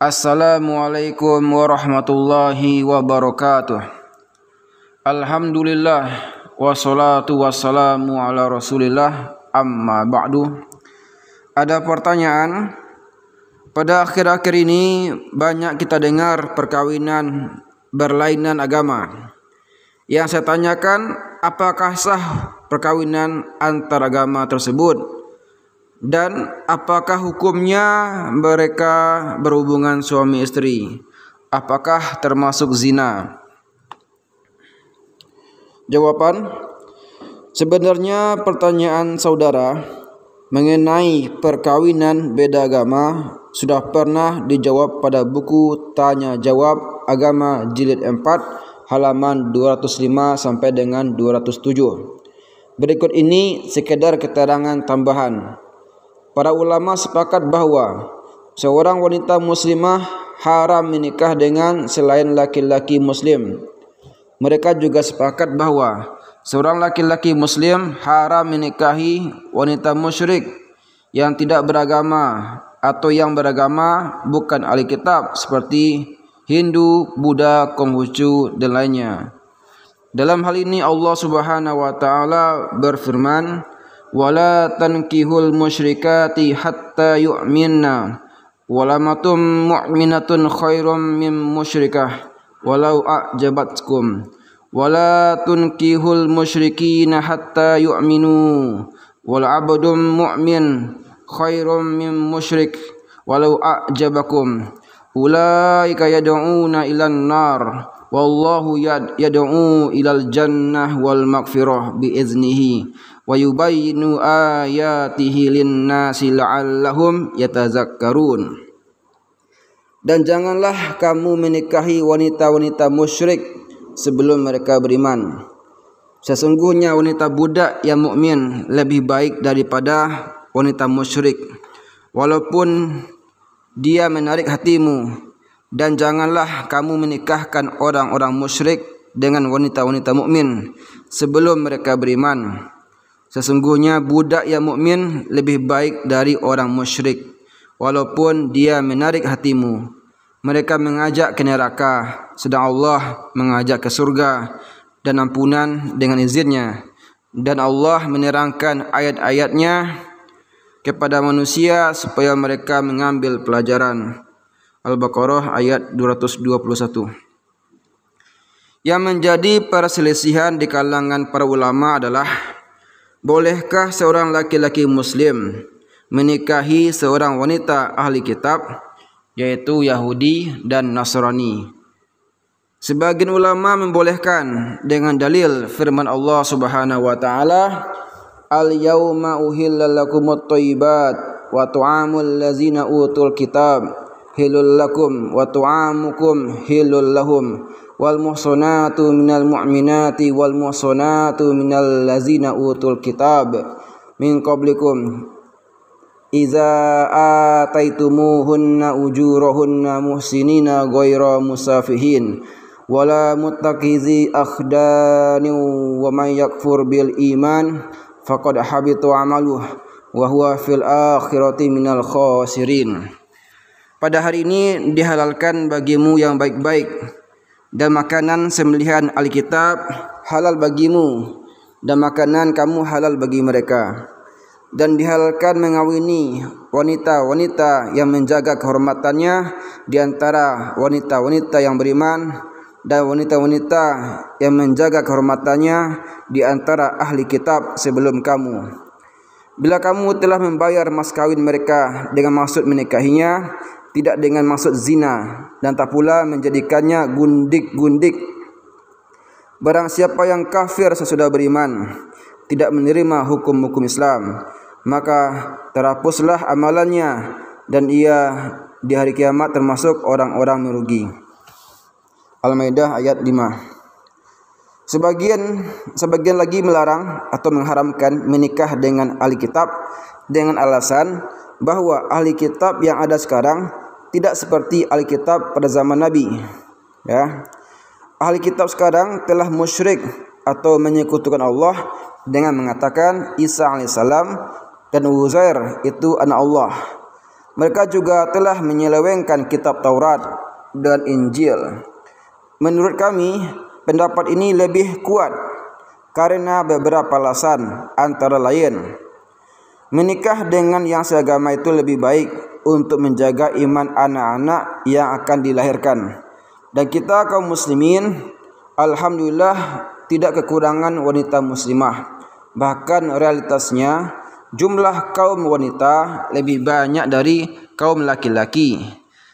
Assalamualaikum warahmatullahi wabarakatuh Alhamdulillah Wassalatu wassalamu ala rasulillah Amma ba'du Ada pertanyaan Pada akhir-akhir ini Banyak kita dengar perkawinan Berlainan agama Yang saya tanyakan Apakah sah perkawinan antaragama tersebut? Dan apakah hukumnya mereka berhubungan suami istri? Apakah termasuk zina? Jawaban Sebenarnya pertanyaan saudara mengenai perkawinan beda agama sudah pernah dijawab pada buku Tanya Jawab Agama Jilid 4 halaman 205 sampai dengan 207. Berikut ini sekedar keterangan tambahan. Para ulama sepakat bahawa seorang wanita muslimah haram menikah dengan selain laki-laki muslim. Mereka juga sepakat bahawa seorang laki-laki muslim haram menikahi wanita musyrik yang tidak beragama atau yang beragama bukan ahli kitab seperti Hindu, Buddha, Konghucu dan lainnya. Dalam hal ini Allah Subhanahu wa taala berfirman wala tankihul musyrikati hatta yu'minna walamatum mu'minatun khairum min musyrikah walau a'jabatkum wala tunkihul musyrikina hatta yu'minu wal abdum mu'min khairum min musyrik walau a'jabakum ulaika yad'una ilan nar wallahu yad, yad'u ilal jannah wal magfirah bi iznihi wa yubayyinu ayatihi lin nasi la'allahum yatazakkarun dan janganlah kamu menikahi wanita-wanita musyrik sebelum mereka beriman sesungguhnya wanita budak yang mukmin lebih baik daripada wanita musyrik walaupun dia menarik hatimu dan janganlah kamu menikahkan orang-orang musyrik dengan wanita-wanita mukmin sebelum mereka beriman. Sesungguhnya budak yang mukmin lebih baik dari orang musyrik walaupun dia menarik hatimu. Mereka mengajak ke neraka sedang Allah mengajak ke surga dan ampunan dengan izinnya. Dan Allah menerangkan ayat-ayatnya kepada manusia supaya mereka mengambil pelajaran. Al-Baqarah ayat 221. Yang menjadi perselisihan di kalangan para ulama adalah bolehkah seorang laki-laki muslim menikahi seorang wanita ahli kitab yaitu Yahudi dan Nasrani? Sebagian ulama membolehkan dengan dalil firman Allah Subhanahu wa taala Al-yawma uhillalakumut thayyibat wa tu'amul lazina utul kitab hilul lakum wa tu'amukum hilul lahum wal muhsanatu minal mu'minati wal muhsanatu minal lazina utul kitab min qablikum Iza ataitumuhunna ujurahunna muhsinina ghaira musafihin wala muttaqizi akhdani wa may yakfur bil iman faqad habitu amaluhu wa huwa fil akhirati minal khasirin pada hari ini dihalalkan bagimu yang baik-baik dan makanan sembelihan Alkitab halal bagimu dan makanan kamu halal bagi mereka dan dihalalkan mengawini wanita-wanita yang menjaga kehormatannya di antara wanita-wanita yang beriman dan wanita-wanita yang menjaga kehormatannya di antara ahli kitab sebelum kamu. Bila kamu telah membayar mas kawin mereka dengan maksud menikahinya, tidak dengan maksud zina dan tak pula menjadikannya gundik-gundik. Barang siapa yang kafir sesudah beriman, tidak menerima hukum-hukum Islam, maka terhapuslah amalannya dan ia di hari kiamat termasuk orang-orang merugi. Al-Maidah ayat 5. Sebagian sebagian lagi melarang atau mengharamkan menikah dengan ahli kitab dengan alasan bahwa ahli kitab yang ada sekarang tidak seperti ahli kitab pada zaman Nabi. Ya. Ahli kitab sekarang telah musyrik atau menyekutukan Allah dengan mengatakan Isa AS dan Uzair itu anak Allah. Mereka juga telah menyelewengkan kitab Taurat dan Injil. Menurut kami, pendapat ini lebih kuat karena beberapa alasan antara lain. Menikah dengan yang seagama itu lebih baik untuk menjaga iman anak-anak yang akan dilahirkan. Dan kita kaum muslimin, Alhamdulillah tidak kekurangan wanita muslimah. Bahkan realitasnya jumlah kaum wanita lebih banyak dari kaum laki-laki.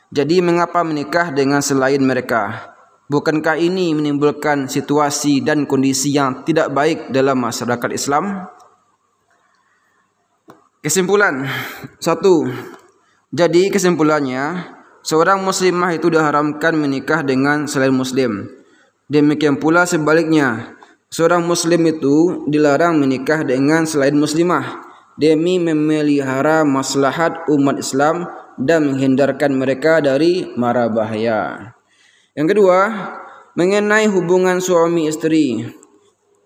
Jadi mengapa menikah dengan selain mereka? Bukankah ini menimbulkan situasi dan kondisi yang tidak baik dalam masyarakat Islam? Kesimpulan satu. Jadi kesimpulannya, seorang muslimah itu diharamkan menikah dengan selain muslim. Demikian pula sebaliknya, seorang muslim itu dilarang menikah dengan selain muslimah demi memelihara maslahat umat Islam dan menghindarkan mereka dari mara bahaya. Yang kedua, mengenai hubungan suami istri,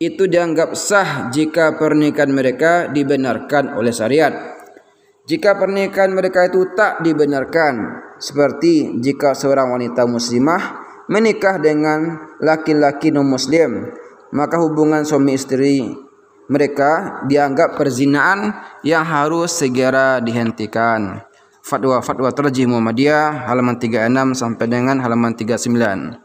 itu dianggap sah jika pernikahan mereka dibenarkan oleh syariat. Jika pernikahan mereka itu tak dibenarkan, seperti jika seorang wanita muslimah menikah dengan laki-laki non-muslim, maka hubungan suami istri mereka dianggap perzinaan yang harus segera dihentikan. Fatwa Fatwa Terjih Muhammadiyah halaman 36 sampai dengan halaman 39.